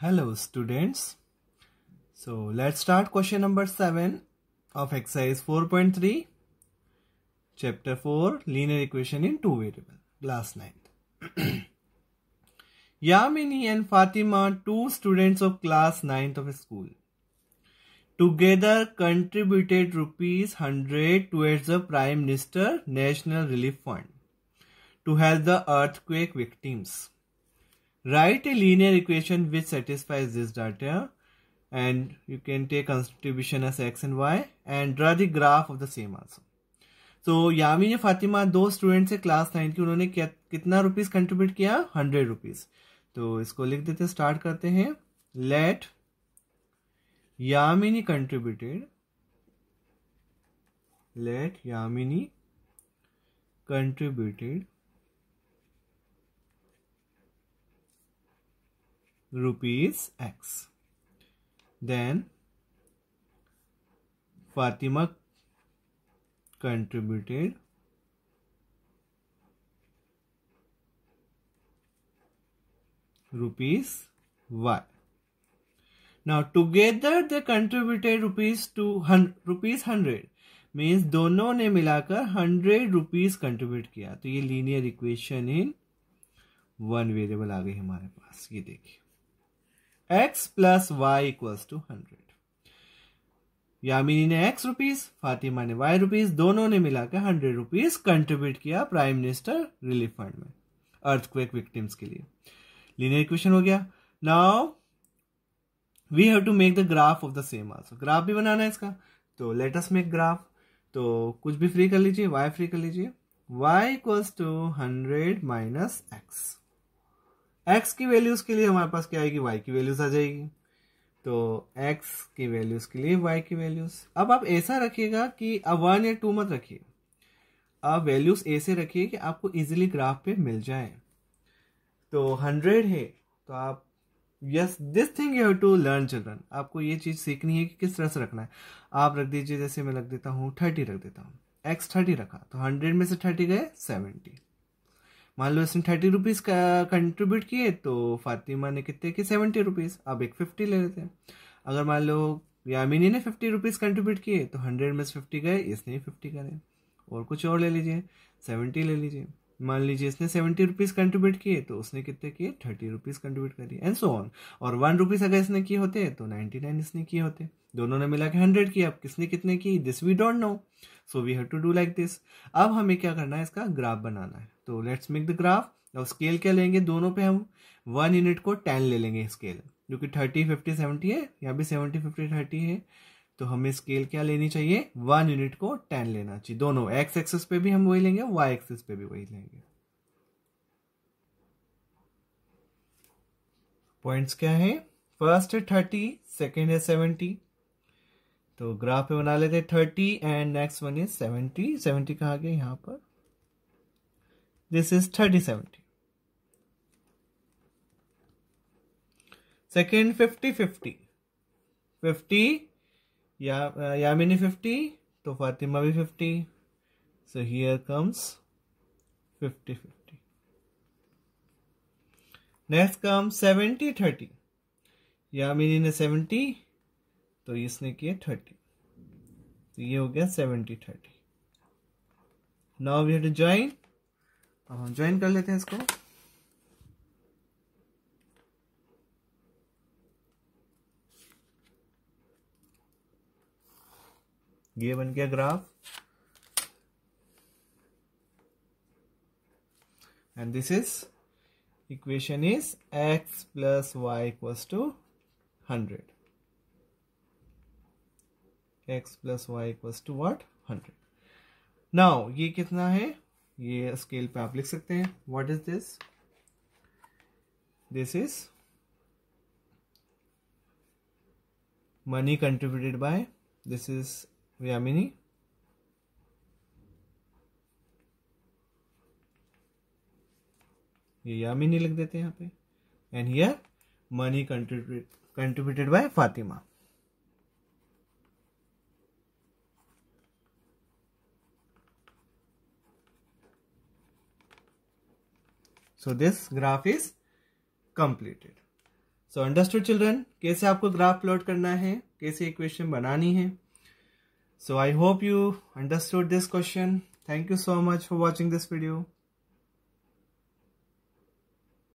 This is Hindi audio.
Hello students. So let's start question number 7 of exercise 4.3 chapter 4 linear equation in two variable class 9. Yamini and Fatima two students of class 9th of school together contributed rupees 100 towards the prime minister national relief fund to help the earthquake victims Write a linear equation which satisfies this data and you can take contribution as x and y and draw the graph of the same also. so Yamin Fatima fatima students students class class 9 ki unhone kitna rupees contribute kiya 100 rupees to isko likh dete start karte hain let yamini contributed let yamini contributed rupees X. Then Fatima contributed rupees Y. Now together they contributed rupees to rupees hundred means दोनों ने मिलाकर हंड्रेड रुपीज कंट्रीब्यूट किया तो ये linear equation in one variable आ गई हमारे पास ये देखिए X plus Y equals to hundred Yamini ने एक्स रुपीज फातिमा ने वाई रुपीज दोनों ने मिलाकर हंड्रेड रुपीज कंट्रीब्यूट किया प्राइम मिनिस्टर रिलीफ फंड में अर्थक्वेक विक्टिम्स के लिए लीनियर इक्वेशन हो गया now we have to make the graph of the same also graph भी बनाना है इसका तो लेट अस मेक ग्राफ तो कुछ भी फ्री कर लीजिए वाई फ्री कर लीजिए Y equals to hundred minus X X की वैल्यूज के लिए हमारे पास क्या आएगी वाई की वैल्यूज आ जाएगी तो एक्स की वैल्यूज के लिए वाई की वैल्यूज अब आप ऐसा रखिएगा कि अब वन या टू मत रखिए आप वैल्यूज ऐसे रखिए कि आपको इजीली ग्राफ पे मिल जाए तो हंड्रेड है तो आप yes this thing you have to learn children आपको ये चीज़ सीखनी है कि किस तरह से रखना है आप रख दीजिए जैसे मैं रख देता हूँ थर्टी रख देता हूँ एक्स थर्टी रखा तो हंड्रेड में से थर्टी गए सेवेंटी मान लो इसने थर्टी रुपीज़ का कंट्रीब्यूट किए तो फातिमा ने कितने की सेवेंटी रुपीज़ अब एक फिफ्टी ले लेते हैं अगर मान लो यामिनी ने फिफ्टी रुपीज़ कंट्रीब्यूट किए तो हंड्रेड में से फिफ्टी गए इसने फिफ्टी करें और कुछ और ले लीजिए सेवेंटी ले लीजिए मान लीजिए इसने सेवेंटी रुपीज कंट्रीब्यूट किए तो उसने कितने किए थर्टी रुपीज कंट्रीब्यूट करिए एंड सो ऑन और वन रुपीज अगर इसने किए होते तो नाइनटी नाइन इसने किए होते दोनों ने मिला के हंड्रेड किया अब किसने कितने की this we don't know so we have to do like this अब हमें क्या करना है इसका ग्राफ बनाना है तो लेट्स मेक द ग्राफ और स्केल क्या लेंगे दोनों पे हम वन यूनिट को टेन ले लेंगे स्केल जो कि थर्टी फिफ्टी सेवेंटी है या भी सेवेंटी फिफ्टी थर्टी है तो हमें स्केल क्या लेनी चाहिए वन यूनिट को टेन लेना चाहिए दोनों एक्स एक्सिस पे भी हम वही लेंगे वाई एक्सेस पे भी वही लेंगे पॉइंट्स क्या है फर्स्ट है थर्टी सेकेंड है सेवेंटी तो ग्राफ पे बना लेते thirty and next one is seventy seventy कहा गया यहां पर this is thirty seventy second fifty fifty fifty या यामिनी फिफ्टी तो फातिमा भी fifty so here comes fifty fifty next come seventy thirty Yamini ने सेवेंटी तो इसने किए थर्टी तो ये हो गया seventy thirty now we have to join हम ज्वाइन कर लेते हैं इसको ये बन गया graph and this is equation is X plus Y equal to hundred X plus Y equal to what hundred now ये कितना है ये स्केल पे आप लिख सकते हैं what is this this is money contributed by this is Yamini ये यामिनी लिख देते हैं यहाँ पे and here money contribute contributed by Fatima so this graph is completed so understood children कैसे आपको ग्राफ प्लॉट करना है कैसे इक्वेशन बनानी है So I hope you understood this question. Thank you so much for watching this video.